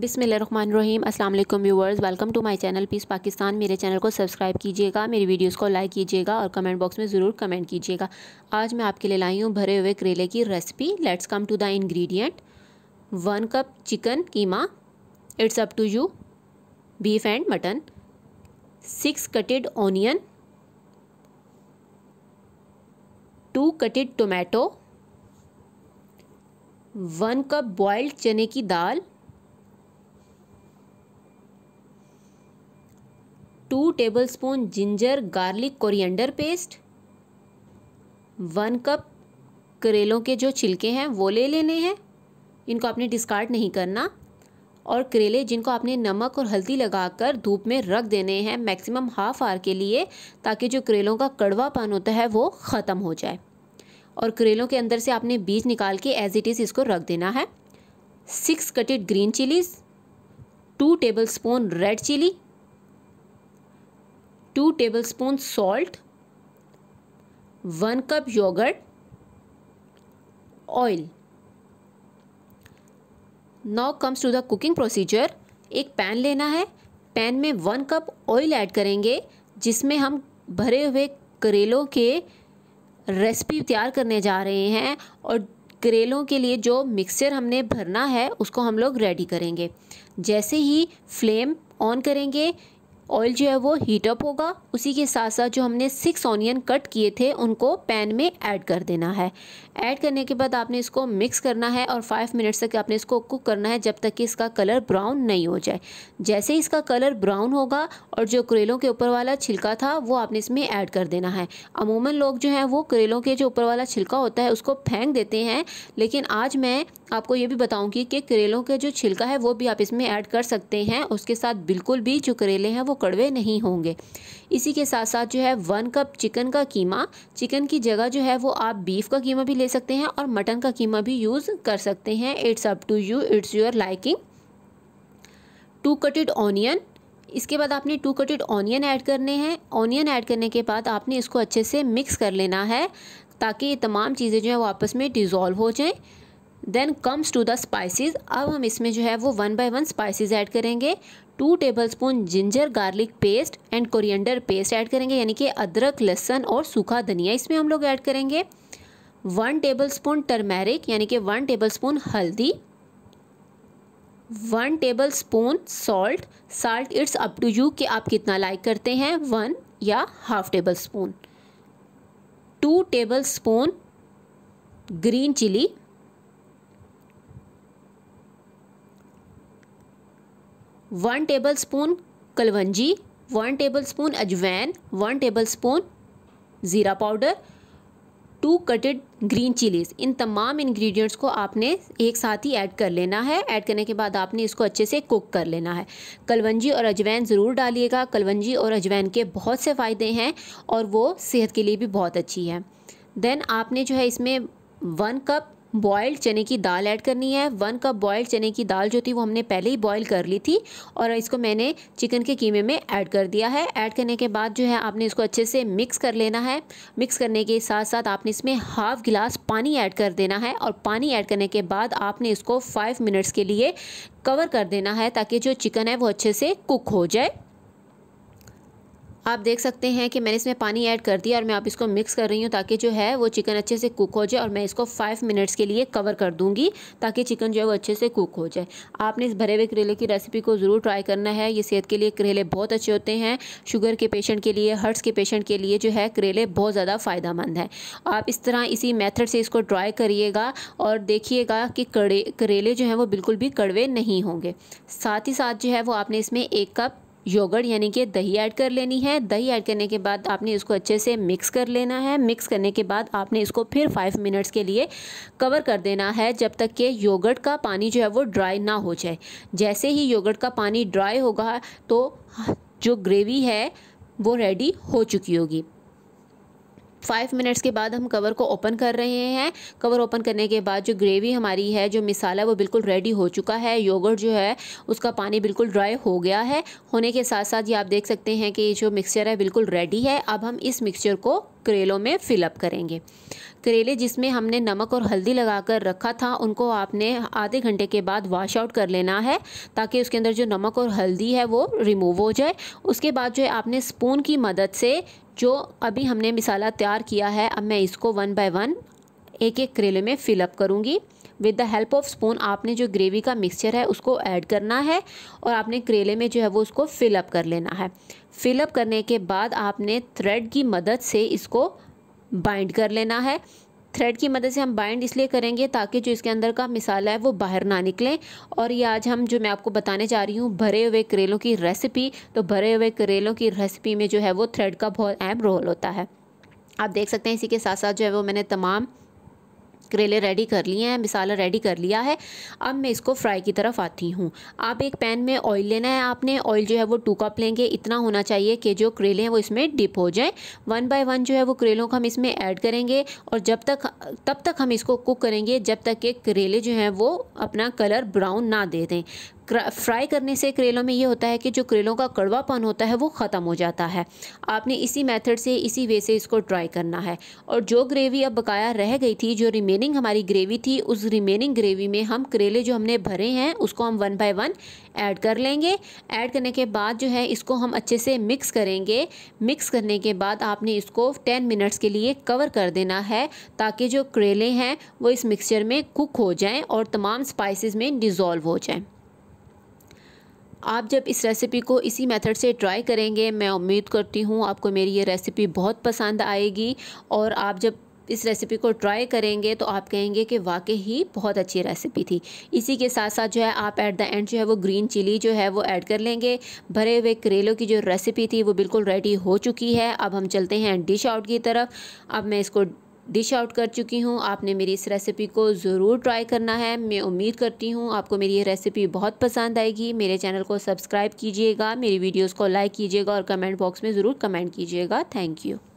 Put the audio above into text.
बिसमीम अस्सलाम वालेकुम viewers welcome to my channel peace Pakistan मेरे चैनल को सब्सक्राइब कीजिएगा मेरी वीडियोस को लाइक कीजिएगा और कमेंट बॉक्स में ज़रूर कमेंट कीजिएगा आज मैं आपके लिए लाई हूँ भरे हुए करेले की recipe let's come to the ingredient one cup chicken keema it's up to you beef and mutton six cutted onion two cutted tomato one cup boiled चने की दाल two table spoon ginger garlic coriander paste one cup करेलों के जो छिलके हैं वो ले लेने हैं इनको आपने डिस्कार्ड नहीं करना और करेले जिनको आपने नमक और हल्दी लगाकर धूप में रख देने हैं मैक्सिमम हाफ आवर के लिए ताकि जो करेलों का कड़वापन होता है वो ख़त्म हो जाए और करेलों के अंदर से आपने बीज निकाल के एज इट इज़ इसको रख देना है six cutted green chillies two table spoon red chilli two table spoon salt one cup yogurt oil now comes to the cooking procedure एक पैन लेना है पैन में वन कप ऑयल ऐड करेंगे जिसमें हम भरे हुए करेलों के रेसिपी तैयार करने जा रहे हैं और करेलों के लिए जो मिक्सचर हमने भरना है उसको हम लोग रेडी करेंगे जैसे ही फ्लेम ऑन करेंगे ऑयल जो है वो हीटअप होगा उसी के साथ साथ जो हमने सिक्स ऑनियन कट किए थे उनको पैन में ऐड कर देना है ऐड करने के बाद आपने इसको मिक्स करना है और फाइव मिनट्स तक आपने इसको कुक करना है जब तक कि इसका कलर ब्राउन नहीं हो जाए जैसे इसका कलर ब्राउन होगा और जो करेलों के ऊपर वाला छिलका था वो आपने इसमें ऐड कर देना है अमूमन लोग जो हैं वो करेलों के जो ऊपर वाला छिलका होता है उसको फेंक देते हैं लेकिन आज मैं आपको ये भी बताऊँगी कि करेलों का जो छिलका है वो भी आप इसमें ऐड कर सकते हैं उसके साथ बिल्कुल भी जो करेले हैं वो कड़वे नहीं होंगे इसी के साथ साथ जो है वन कप चिकन का कीमा चिकन की जगह जो है वो आप बीफ का कीमा भी ले सकते हैं और मटन का कीमा भी यूज़ कर सकते हैं it's up to you it's your liking two cutted onion इसके बाद आपने टू कटेड ऑनियन ऐड करने हैं ऑनियन ऐड करने के बाद आपने इसको अच्छे से मिक्स कर लेना है ताकि ये तमाम चीज़ें जो है वो आपस में डिज़ोल्व हो जाएं then comes to the spices अब हम इसमें जो है वो one by one spices add करेंगे two tablespoon ginger garlic paste and coriander paste add करेंगे यानी कि अदरक लहसन और सूखा धनिया इसमें हम लोग ऐड करेंगे वन टेबलस्पून टर्मेरिक यानी कि वन टेबलस्पून हल्दी one table spoon salt salt it's up to you कि आप कितना लाइक करते हैं वन या half table spoon two table spoon green chili one table spoon कलवंजी वन टेबल स्पून अजवैन वन टेबल स्पून ज़ीरा powder two cutted green chillies इन तमाम इंग्रेडिएंट्स को आपने एक साथ ही ऐड कर लेना है ऐड करने के बाद आपने इसको अच्छे से कुक कर लेना है कलवंजी और अजवैन ज़रूर डालिएगा कलवंजी और अजवैन के बहुत से फ़ायदे हैं और वो सेहत के लिए भी बहुत अच्छी है देन आपने जो है इसमें वन कप बॉयल्ड चने की दाल ऐड करनी है वन कप बॉयल्ड चने की दाल जो थी वो हमने पहले ही बॉयल कर ली थी और इसको मैंने चिकन के कीमे में ऐड कर दिया है ऐड करने के बाद जो है आपने इसको अच्छे से मिक्स कर लेना है मिक्स करने के साथ साथ आपने इसमें हाफ गिलास पानी ऐड कर देना है और पानी ऐड करने के बाद आपने इसको फाइव मिनट्स के लिए कवर कर देना है ताकि जो चिकन है वो अच्छे से कुक हो जाए आप देख सकते हैं कि मैंने इसमें पानी ऐड कर दिया और मैं आप इसको मिक्स कर रही हूँ ताकि जो है वो चिकन अच्छे से कुक हो जाए और मैं इसको फाइव मिनट्स के लिए कवर कर दूँगी ताकि चिकन जो है वो अच्छे से कुक हो जाए आपने इस भरे हुए करेले की रेसिपी को ज़रूर ट्राई करना है ये सेहत के लिए करेले बहुत अच्छे होते हैं शुगर के पेशेंट के लिए हर्ट्स के पेशेंट के लिए जो है करेले बहुत ज़्यादा फ़ायदेमंद है आप इस तरह इसी मैथड से इसको ट्राई करिएगा और देखिएगा कि कड़े करेले जो हैं वो बिल्कुल भी कड़वे नहीं होंगे साथ ही साथ जो है वो आपने इसमें एक कप योगर्ट यानी कि दही ऐड कर लेनी है दही ऐड करने के बाद आपने इसको अच्छे से मिक्स कर लेना है मिक्स करने के बाद आपने इसको फिर फाइव मिनट्स के लिए कवर कर देना है जब तक कि योगर्ट का पानी जो है वो ड्राई ना हो जाए जैसे ही योगर्ट का पानी ड्राई होगा तो जो ग्रेवी है वो रेडी हो चुकी होगी फाइव मिनट्स के बाद हम कवर को ओपन कर रहे हैं कवर ओपन करने के बाद जो ग्रेवी हमारी है जो मिसाला वो बिल्कुल रेडी हो चुका है योगर्ट जो है उसका पानी बिल्कुल ड्राई हो गया है होने के साथ साथ ये आप देख सकते हैं कि ये जो मिक्सचर है बिल्कुल रेडी है अब हम इस मिक्सचर को करेलों में फिलअप करेंगे करेले जिसमें हमने नमक और हल्दी लगा कर रखा था उनको आपने आधे घंटे के बाद वाश आउट कर लेना है ताकि उसके अंदर जो नमक और हल्दी है वो रिमूव हो जाए उसके बाद जो है आपने स्पून की मदद से जो अभी हमने मिसाला तैयार किया है अब मैं इसको वन बाय वन एक एक करेले में फिलअप करूँगी with the help of spoon आपने जो ग्रेवी का मिक्सचर है उसको ऐड करना है और आपने करेले में जो है वो उसको फिलअप कर लेना है फिलअप करने के बाद आपने थ्रेड की मदद से इसको बाइंड कर लेना है थ्रेड की मदद से हम बाइंड इसलिए करेंगे ताकि जो इसके अंदर का मिसाला है वो बाहर ना निकले और ये आज हम जो मैं आपको बताने जा रही हूँ भरे हुए करेलों की रेसिपी तो भरे हुए करेलों की रेसिपी में जो है वो थ्रेड का बहुत अहम रोल होता है आप देख सकते हैं इसी के साथ साथ जो है वो मैंने तमाम करेले रेडी कर लिए हैं मिसाला रेडी कर लिया है अब मैं इसको फ्राई की तरफ आती हूँ आप एक पैन में ऑयल लेना है आपने ऑयल जो है वो टू कप लेंगे इतना होना चाहिए कि जो करेले हैं वो इसमें डिप हो जाएँ वन बाय वन जो है वो करेलों को हम इसमें ऐड करेंगे और जब तक तब तक हम इसको कुक करेंगे जब तक कि करेले जो हैं वो अपना कलर ब्राउन ना दे दें फ्राई करने से करेलों में ये होता है कि जो करेलों का कड़वापन होता है वो ख़त्म हो जाता है आपने इसी मेथड से इसी वे से इसको ड्राई करना है और जो ग्रेवी अब बकाया रह गई थी जो रिमेनिंग हमारी ग्रेवी थी उस रिमेनिंग ग्रेवी में हम करेले जो हमने भरे हैं उसको हम वन बाय वन ऐड कर लेंगे ऐड करने के बाद जो है इसको हम अच्छे से मिक्स करेंगे मिक्स करने के बाद आपने इसको टेन मिनट्स के लिए कवर कर देना है ताकि जो करेले हैं वो इस मिक्सचर में कुक हो जाएँ और तमाम स्पाइसिस में डिज़ोल्व हो जाएँ आप जब इस रेसिपी को इसी मेथड से ट्राई करेंगे मैं उम्मीद करती हूँ आपको मेरी ये रेसिपी बहुत पसंद आएगी और आप जब इस रेसिपी को ट्राई करेंगे तो आप कहेंगे कि वाकई ही बहुत अच्छी रेसिपी थी इसी के साथ साथ जो है आप एट द एंड जो है वो ग्रीन चिली जो है वो ऐड कर लेंगे भरे हुए करेलों की जो रेसिपी थी वो बिल्कुल रेडी हो चुकी है अब हम चलते हैं डिश आउट की तरफ अब मैं इसको डिश आउट कर चुकी हूँ आपने मेरी इस रेसिपी को ज़रूर ट्राई करना है मैं उम्मीद करती हूँ आपको मेरी ये रेसिपी बहुत पसंद आएगी मेरे चैनल को सब्सक्राइब कीजिएगा मेरी वीडियोज़ को लाइक कीजिएगा और कमेंट बॉक्स में ज़रूर कमेंट कीजिएगा थैंक यू